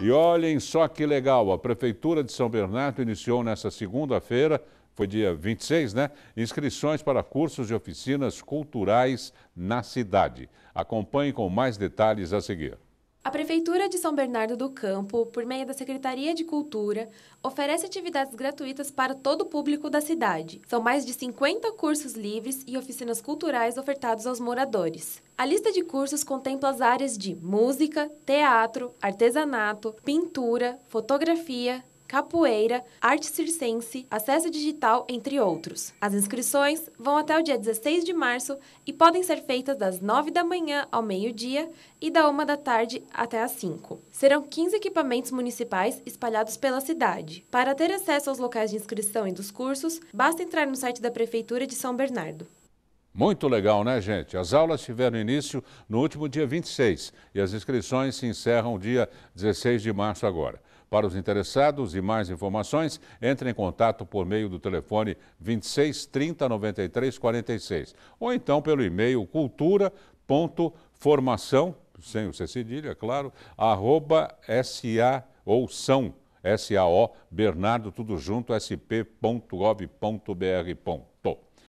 E olhem só que legal, a Prefeitura de São Bernardo iniciou nesta segunda-feira, foi dia 26, né? Inscrições para cursos e oficinas culturais na cidade. Acompanhe com mais detalhes a seguir. A Prefeitura de São Bernardo do Campo, por meio da Secretaria de Cultura, oferece atividades gratuitas para todo o público da cidade. São mais de 50 cursos livres e oficinas culturais ofertados aos moradores. A lista de cursos contempla as áreas de música, teatro, artesanato, pintura, fotografia, capoeira, arte circense, acesso digital, entre outros. As inscrições vão até o dia 16 de março e podem ser feitas das 9 da manhã ao meio-dia e da 1 da tarde até às 5. Serão 15 equipamentos municipais espalhados pela cidade. Para ter acesso aos locais de inscrição e dos cursos, basta entrar no site da Prefeitura de São Bernardo. Muito legal, né, gente? As aulas tiveram início no último dia 26 e as inscrições se encerram dia 16 de março agora. Para os interessados e mais informações, entre em contato por meio do telefone 26 30 93 46 ou então pelo e-mail cultura.formação, sem o C cedilha, é claro, arroba SA ou são SAO Bernardo, tudo junto, sp.gov.br.